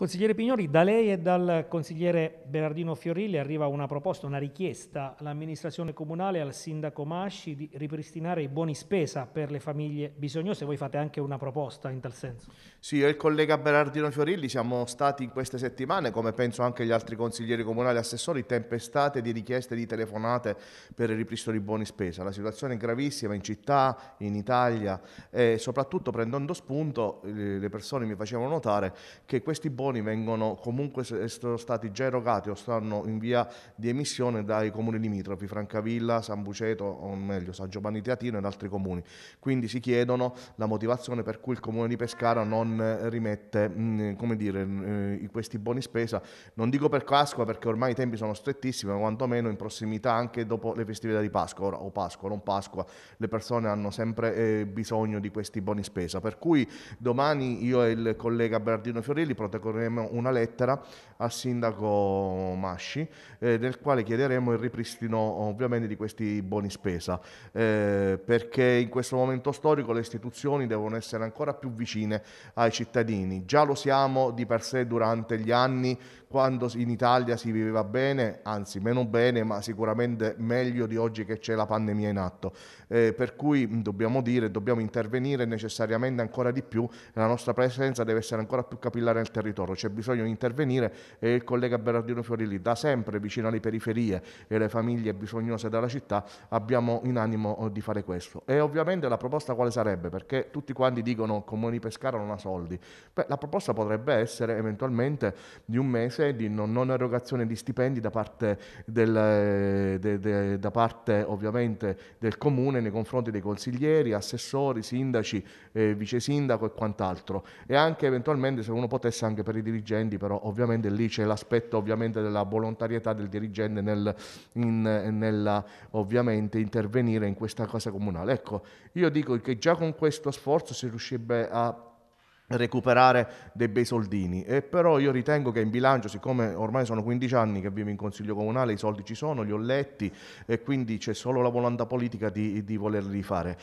Consigliere Pignori, da lei e dal consigliere Berardino Fiorilli arriva una proposta, una richiesta all'amministrazione comunale e al sindaco Masci di ripristinare i buoni spesa per le famiglie bisognose. Voi fate anche una proposta in tal senso. Sì, io e il collega Berardino Fiorilli siamo stati in queste settimane, come penso anche gli altri consiglieri comunali e assessori, tempestate di richieste di telefonate per il ripristino dei buoni spesa. La situazione è gravissima in città, in Italia e soprattutto prendendo spunto le persone mi facevano notare che questi buoni tamponi vengono comunque stati già erogati o stanno in via di emissione dai comuni limitrofi, Francavilla, San Buceto, o meglio San Giovanni Teatino ed altri comuni. Quindi si chiedono la motivazione per cui il comune di Pescara non rimette mh, mm, dire, mm, eh, questi buoni spesa, non dico per Pasqua perché ormai i tempi sono strettissimi, ma quantomeno in prossimità anche dopo le festività di Pasqua, o Pasqua, non Pasqua, le persone hanno sempre eh, bisogno di questi buoni spesa. Per cui domani io e il collega Bernardino Fiorelli protagonizziamo proporremo una lettera al sindaco Masci eh, nel quale chiederemo il ripristino ovviamente di questi buoni spesa eh, perché in questo momento storico le istituzioni devono essere ancora più vicine ai cittadini. Già lo siamo di per sé durante gli anni quando in Italia si viveva bene, anzi meno bene, ma sicuramente meglio di oggi che c'è la pandemia in atto. Eh, per cui dobbiamo dire, dobbiamo intervenire necessariamente ancora di più, la nostra presenza deve essere ancora più capillare nel territorio loro, c'è bisogno di intervenire e il collega Berardino Fiorilli da sempre vicino alle periferie e alle famiglie bisognose della città abbiamo in animo oh, di fare questo. E ovviamente la proposta quale sarebbe? Perché tutti quanti dicono che il Comune di Pescara non ha soldi. Beh, la proposta potrebbe essere eventualmente di un mese di non, non erogazione di stipendi da parte, del, de, de, da parte ovviamente del Comune nei confronti dei consiglieri, assessori, sindaci, eh, vice sindaco e quant'altro. E anche eventualmente se uno potesse anche per per i dirigenti, però ovviamente lì c'è l'aspetto ovviamente della volontarietà del dirigente nel, in, nella, ovviamente intervenire in questa cosa comunale. Ecco, io dico che già con questo sforzo si riuscirebbe a recuperare dei bei soldini e eh, però io ritengo che in bilancio siccome ormai sono 15 anni che vivo in consiglio comunale i soldi ci sono, li ho letti e quindi c'è solo la volontà politica di, di volerli fare